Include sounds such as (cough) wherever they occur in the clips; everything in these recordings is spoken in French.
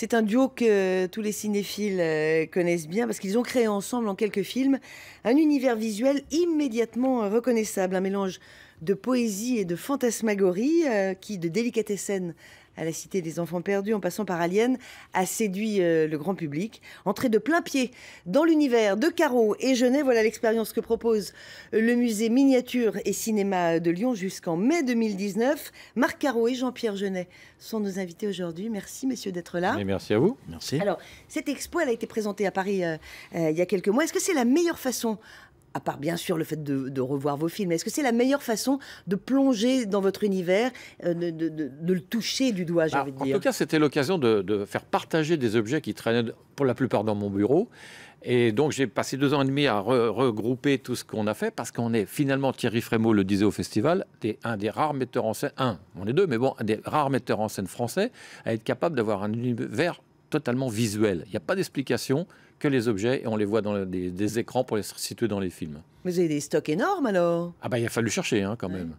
C'est un duo que tous les cinéphiles euh, connaissent bien parce qu'ils ont créé ensemble en quelques films un univers visuel immédiatement euh, reconnaissable, un mélange de poésie et de fantasmagorie euh, qui, de scènes à la Cité des Enfants Perdus, en passant par Alien, a séduit euh, le grand public. Entrée de plein pied dans l'univers de Caro et Genet, voilà l'expérience que propose le musée miniature et cinéma de Lyon jusqu'en mai 2019. Marc Caro et Jean-Pierre Genet sont nos invités aujourd'hui. Merci messieurs d'être là. merci à vous. Merci. Alors, cette expo, a été présentée à Paris euh, euh, il y a quelques mois. Est-ce que c'est la meilleure façon à part bien sûr le fait de, revoir vos films, est-ce que c'est la meilleure façon de plonger dans votre univers, euh, de, le toucher du doigt, j'ai bah, envie dire En tout cas, c'était l'occasion de, faire partager des objets qui traînaient pour la plupart dans mon bureau. Et donc j'ai passé deux ans et demi à regrouper tout ce qu'on a fait parce qu'on est finalement, Thierry Frémaux le disait au festival, un des rares metteurs en scène, un, on est deux, mais bon, un des rares metteurs en scène français à être capable d'avoir un univers totalement visuel. Il n'y a pas d'explication que les objets et on les voit dans des, écrans pour les situer dans les films. vous avez des stocks énormes alors Ah bah il a fallu chercher hein, quand même.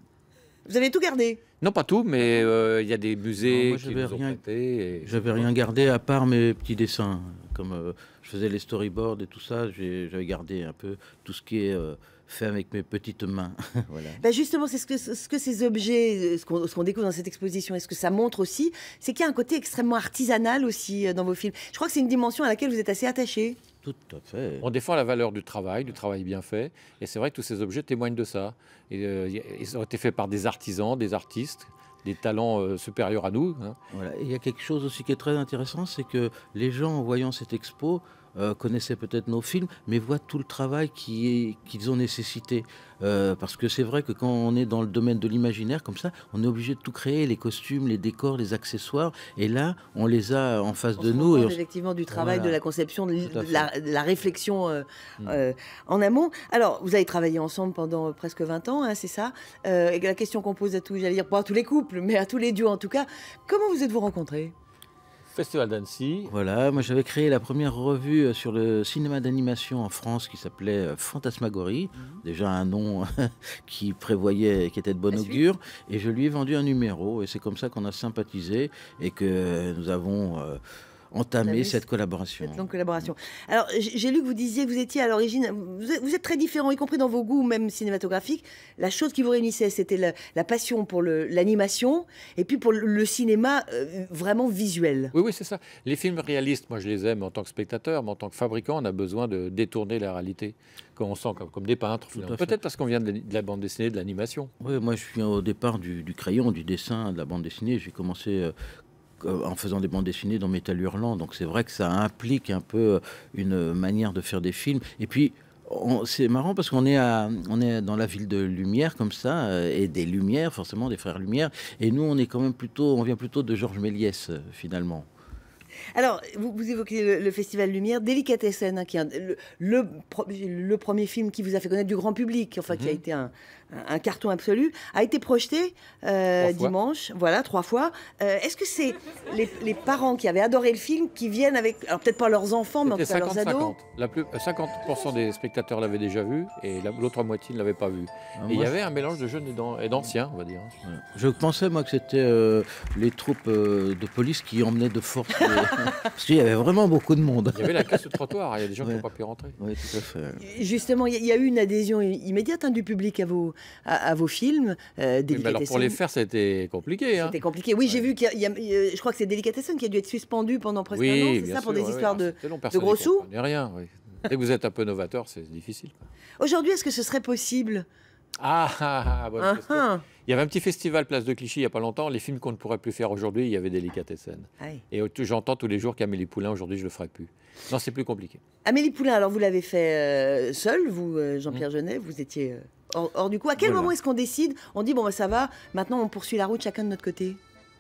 Vous avez tout gardé Non, pas tout, mais ah euh, il y a des musées qui rien, et... J'avais rien gardé à part mes petits dessins. Comme euh, je faisais les storyboards et tout ça, j'avais gardé un peu tout ce qui est euh, fait avec mes petites mains. (laughs) Voilà. Bah, justement, c'est ce que, ce que, ces objets, euh, ce qu'on découvre dans cette exposition, et ce que ça montre aussi, c'est qu'il y a un côté extrêmement artisanal aussi euh, dans vos films. Je crois que c'est une dimension à laquelle vous êtes assez attaché. Tout à fait. On défend la valeur du travail, du travail bien fait, et c'est vrai que tous ces objets témoignent de ça. Et, euh, ils ont été faits par des artisans, des artistes, des talents supérieurs à nous. Hein. Voilà. il y a quelque chose aussi qui est très intéressant, c'est que les gens, en voyant cette expo, euh, connaissaient peut-être nos films, mais voient tout le travail qu'ils ont nécessité. Euh, parce que c'est vrai que quand on est dans le domaine de l'imaginaire, comme ça, on est obligé de tout créer, les costumes, les décors, les accessoires. Et là, on les a en face de nous. Et effectivement du travail, de la conception, de, la, réflexion euh, mm. en amont. Alors, vous avez travaillé ensemble pendant presque 20 ans, hein, c'est ça et La question qu'on pose à tous, j'allais dire, pas à tous les couples, mais à tous les duos en tout cas, comment vous êtes-vous rencontrés Festival Voilà, moi j'avais créé la première revue euh, sur le cinéma d'animation en France qui s'appelait euh, Fantasmagorie, mhm. déjà un nom (laughs) qui prévoyait, qui était de bon augure, et je lui ai vendu un numéro, et c'est comme ça qu'on a sympathisé et que euh, nous avons entamer bah cette collaboration. Cette collaboration. Alors, j'ai lu que vous disiez que vous étiez à l'origine, vous êtes très différents, y compris dans vos goûts, même cinématographiques. La chose qui vous réunissait, c'était la, passion pour l'animation et puis pour le, cinéma euh, vraiment visuel. Oui, oui, c'est ça. Les films réalistes, moi, je les aime en tant que spectateur, mais en tant que fabricant, on a besoin de détourner la réalité. Quand on sent comme, des peintres, peut-être parce qu'on vient de la bande dessinée, de l'animation. Oui, moi, je suis au départ du, crayon, du dessin, de la bande dessinée. J'ai commencé euh, euh, en faisant des bandes dessinées dans Métal Hurlant. Donc c'est vrai que ça implique un peu euh, une manière de faire des films. Et puis, c'est marrant parce qu'on est, on est dans la ville de Lumière comme ça, euh, et des Lumières, forcément, des frères Lumière. Et nous, on est quand même plutôt, on vient plutôt de Georges Méliès, finalement. Alors, vous, évoquez le, Festival Lumière, Délicatessen, hein, qui est le, premier film qui vous a fait connaître du grand public, enfin qui a mhm. été un, carton absolu, a été projeté euh, dimanche, voilà, trois fois. Euh, est-ce que c'est les, parents qui avaient adoré le film qui viennent avec, alors peut-être pas leurs enfants, mais en tout cas leurs ados 50. La plus, 50% euh, des spectateurs l'avaient déjà vu et l'autre moitié ne l'avait pas vu. Ah, il y avait un mélange de jeunes et d'anciens, on va dire. Je pensais, moi, que c'était les troupes de police qui emmenaient de force. (laughs) Parce qu'il y avait vraiment beaucoup de monde. Il y avait la caisse au trottoir, il y a des gens qui n'ont pas pu rentrer. Oui, tout à fait. Justement, il y a eu une adhésion immédiate hein, du public à vos, films. Euh, mais alors pour les faire, c'était compliqué. Hein. C'était compliqué. Oui, j'ai vu qu'il y, a. Je crois que c'est Delicatessen qui a dû être suspendu pendant presque un an, c'est ça, pour des histoires de, sous. de gros sous rien, Dès que vous êtes un peu novateur, c'est difficile. Aujourd'hui, est-ce que ce serait possible ah, ah, ah, ah uh-huh. il y avait un petit festival Place de Clichy il n'y a pas longtemps. Les films qu'on ne pourrait plus faire aujourd'hui, il y avait Délicatessen. Et euh, j'entends tous les jours qu'Amélie Poulain, aujourd'hui, je ne le ferai plus. Non, c'est plus compliqué. Amélie Poulain, alors vous l'avez fait euh, seul, vous, euh, Jean-Pierre mmh. vous étiez hors, du coup. À quel moment est-ce qu'on décide On dit, bon, bah, ça va, maintenant on poursuit la route chacun de notre côté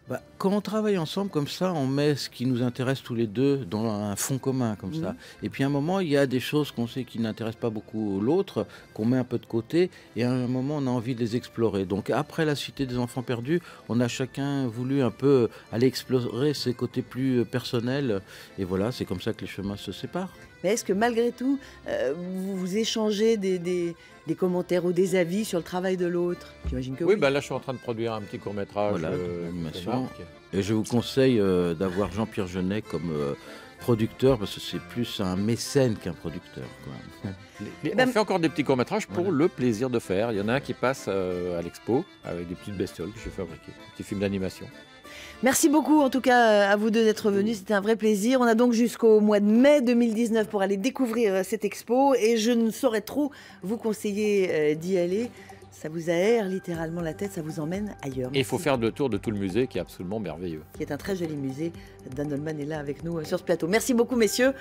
bah, quand on travaille ensemble comme ça, on met ce qui nous intéresse tous les deux dans un fond commun comme ça. Mhm. Et puis à un moment, il y a des choses qu'on sait qui n'intéressent pas beaucoup l'autre, qu'on met un peu de côté, et à un moment, on a envie de les explorer. Donc après la Cité des Enfants Perdus, on a chacun voulu un peu aller explorer ses côtés plus personnels, et voilà, c'est comme ça que les chemins se séparent. Mais est-ce que malgré tout, euh, vous, échangez des, commentaires ou des avis sur le travail de l'autre oui. Bah là, je suis en train de produire un petit court métrage. Euh, d'animation, Et je vous conseille euh, d'avoir Jean-Pierre Genet comme producteur, parce que c'est plus un mécène qu'un producteur. Bah, on fait encore des petits courts-métrages pour le plaisir de faire. Il y en a un qui passe à l'expo avec des petites bestioles que j'ai fabriquées, des petits films d'animation. Merci beaucoup en tout cas euh, à vous deux d'être venus, c'était un vrai plaisir. On a donc jusqu'au mois de mai 2019 pour aller découvrir euh, cette expo et je ne saurais trop vous conseiller euh, d'y aller. Ça vous aère littéralement la tête, ça vous emmène ailleurs. Et il faut faire le tour de tout le musée qui est absolument merveilleux. Qui est un très joli musée. Dan Dolman est là avec nous sur ce plateau. Merci beaucoup messieurs.